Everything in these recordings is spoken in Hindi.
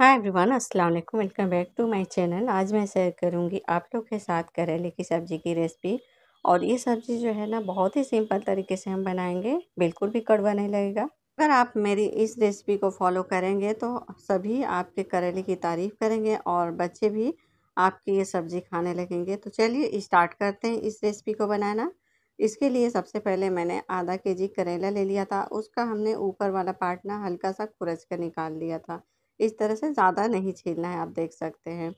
हाय एवरीवन अस्सलाम वालेकुम welcome back to my channel आज मैं शेयर करूंगी आप लोग के साथ करेले की सब्ज़ी की रेसिपी और ये सब्ज़ी जो है ना बहुत ही सिंपल तरीके से हम बनाएंगे बिल्कुल भी कड़वा नहीं लगेगा अगर आप मेरी इस रेसिपी को फॉलो करेंगे तो सभी आपके करेले की तारीफ़ करेंगे और बच्चे भी आपकी ये सब्ज़ी खाने लगेंगे तो चलिए इस्टार्ट करते हैं इस रेसिपी को बनाना इसके लिए सबसे पहले मैंने आधा के जी करेला ले लिया था उसका हमने ऊपर वाला पार्ट ना हल्का सा खुरच कर निकाल लिया था इस तरह से ज़्यादा नहीं छीलना है आप देख सकते हैं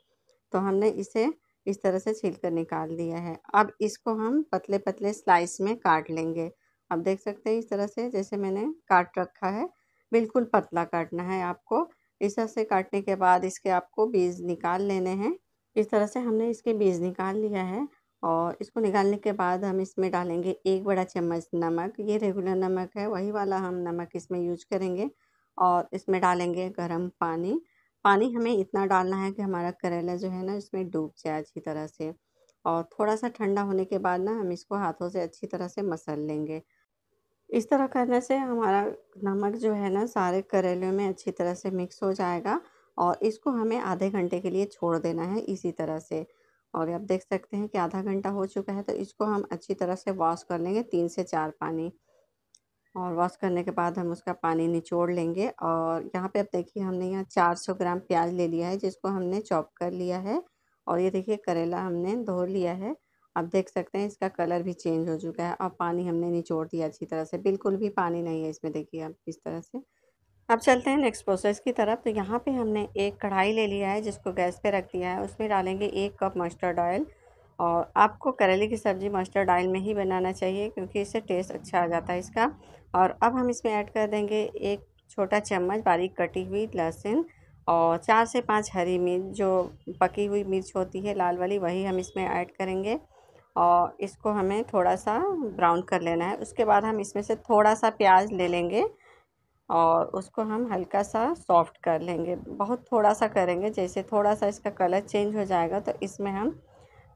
तो हमने इसे इस तरह से छील कर निकाल दिया है अब इसको हम पतले पतले स्लाइस में काट लेंगे आप देख सकते हैं इस तरह से जैसे मैंने काट रखा है बिल्कुल पतला काटना है आपको इस तरह से काटने के बाद इसके आपको बीज निकाल लेने हैं इस तरह से हमने इसके बीज निकाल लिया है और इसको निकालने के बाद हम इसमें डालेंगे एक बड़ा चम्मच नमक ये रेगुलर नमक है वही वाला हम नमक इसमें यूज करेंगे और इसमें डालेंगे गर्म पानी पानी हमें इतना डालना है कि हमारा करेला जो है ना इसमें डूब जाए अच्छी तरह से और थोड़ा सा ठंडा होने के बाद ना हम इसको हाथों से अच्छी तरह से मसल लेंगे इस तरह करने से हमारा नमक जो है ना सारे करेले में अच्छी तरह से मिक्स हो जाएगा और इसको हमें आधे घंटे के लिए छोड़ देना है इसी तरह से और आप देख सकते हैं कि आधा घंटा हो चुका है तो इसको हम अच्छी तरह से वॉश कर लेंगे तीन से चार पानी और वॉश करने के बाद हम उसका पानी निचोड़ लेंगे और यहाँ पे अब देखिए हमने यहाँ 400 ग्राम प्याज ले लिया है जिसको हमने चॉप कर लिया है और ये देखिए करेला हमने धो लिया है आप देख सकते हैं इसका कलर भी चेंज हो चुका है और पानी हमने निचोड़ दिया अच्छी तरह से बिल्कुल भी पानी नहीं है इसमें देखिए आप इस तरह से अब चलते हैं नेक्स्ट प्रोसेस की तरफ तो यहाँ पर हमने एक कढ़ाई ले लिया है जिसको गैस पर रख दिया है उसमें डालेंगे एक कप मस्टर्ड ऑयल और आपको करेले की सब्ज़ी मस्टर्ड ऑयल में ही बनाना चाहिए क्योंकि इससे टेस्ट अच्छा आ जाता है इसका और अब हम इसमें ऐड कर देंगे एक छोटा चम्मच बारीक कटी हुई लहसुन और चार से पांच हरी मिर्च जो पकी हुई मिर्च होती है लाल वाली वही हम इसमें ऐड करेंगे और इसको हमें थोड़ा सा ब्राउन कर लेना है उसके बाद हम इसमें से थोड़ा सा प्याज ले लेंगे और उसको हम हल्का सा सॉफ्ट कर लेंगे बहुत थोड़ा सा करेंगे जैसे थोड़ा सा इसका कलर चेंज हो जाएगा तो इसमें हम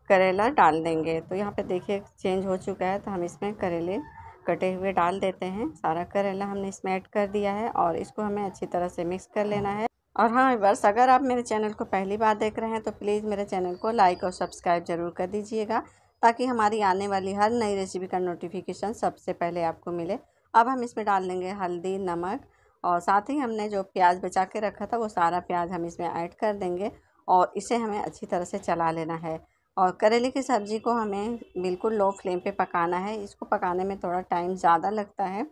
करेला डाल देंगे तो यहाँ पे देखिए चेंज हो चुका है तो हम इसमें करेले कटे हुए डाल देते हैं सारा करेला हमने इसमें ऐड कर दिया है और इसको हमें अच्छी तरह से मिक्स कर लेना है और हाँ बस अगर आप मेरे चैनल को पहली बार देख रहे हैं तो प्लीज़ मेरे चैनल को लाइक और सब्सक्राइब ज़रूर कर दीजिएगा ताकि हमारी आने वाली हर नई रेसिपी का नोटिफिकेशन सबसे पहले आपको मिले अब हम इसमें डाल देंगे हल्दी नमक और साथ ही हमने जो प्याज बचा के रखा था वो सारा प्याज हम इसमें ऐड कर देंगे और इसे हमें अच्छी तरह से चला लेना है और करेले की सब्ज़ी को हमें बिल्कुल लो फ्लेम पे पकाना है इसको पकाने में थोड़ा टाइम ज़्यादा लगता है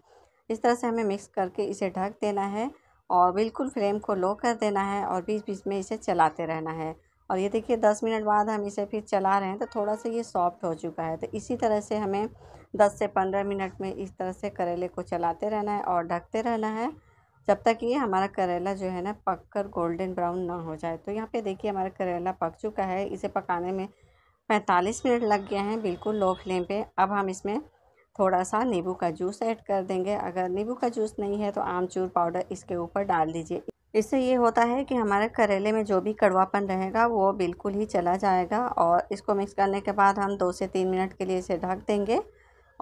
इस तरह से हमें मिक्स करके इसे ढक देना है और बिल्कुल फ्लेम को लो कर देना है और बीच बीच में इसे चलाते रहना है और ये देखिए दस मिनट बाद हम इसे फिर चला रहे हैं तो थोड़ा सा ये सॉफ्ट हो चुका है तो इसी तरह से हमें दस से पंद्रह मिनट में इस तरह से करेले को चलाते रहना है और ढकते रहना है जब तक ये हमारा करेला जो है ना पक कर गोल्डन ब्राउन ना हो जाए तो यहाँ पे देखिए हमारा करेला पक चुका है इसे पकाने में पैंतालीस मिनट लग गए हैं बिल्कुल लो फ्लेम पे अब हम इसमें थोड़ा सा नींबू का जूस ऐड कर देंगे अगर नींबू का जूस नहीं है तो आमचूर पाउडर इसके ऊपर डाल दीजिए इससे ये होता है कि हमारे करेले में जो भी कड़वापन रहेगा वो बिल्कुल ही चला जाएगा और इसको मिक्स करने के बाद हम दो से तीन मिनट के लिए इसे ढक देंगे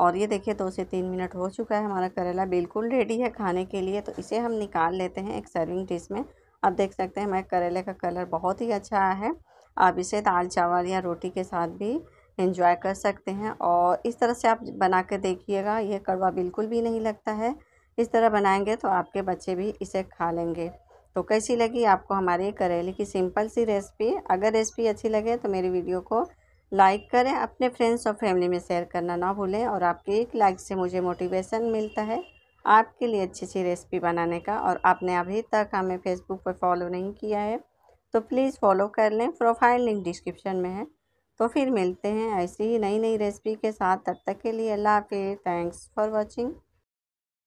और ये देखिए दो से तीन मिनट हो चुका है हमारा करेला बिल्कुल रेडी है खाने के लिए तो इसे हम निकाल लेते हैं एक सर्विंग डिश में अब देख सकते हैं हमारे करेले का कलर बहुत ही अच्छा आया है आप इसे दाल चावल या रोटी के साथ भी इंजॉय कर सकते हैं और इस तरह से आप बना कर देखिएगा ये कड़वा बिल्कुल भी नहीं लगता है इस तरह बनाएंगे तो आपके बच्चे भी इसे खा लेंगे तो कैसी लगी आपको हमारे करेले की सिंपल सी रेसिपी अगर रेसिपी अच्छी लगे तो मेरी वीडियो को लाइक करें अपने फ्रेंड्स और फैमिली में शेयर करना ना भूलें और आपके एक लाइक से मुझे मोटिवेशन मिलता है आपके लिए अच्छी अच्छी रेसिपी बनाने का और आपने अभी तक हमें फेसबुक पर फॉलो नहीं किया है तो प्लीज़ फॉलो कर लें प्रोफाइल लिंक डिस्क्रिप्शन में है तो फिर मिलते हैं ऐसी ही नई नई रेसिपी के साथ तब तक के लिए अल्लाह हाफि थैंक्स फॉर वॉचिंग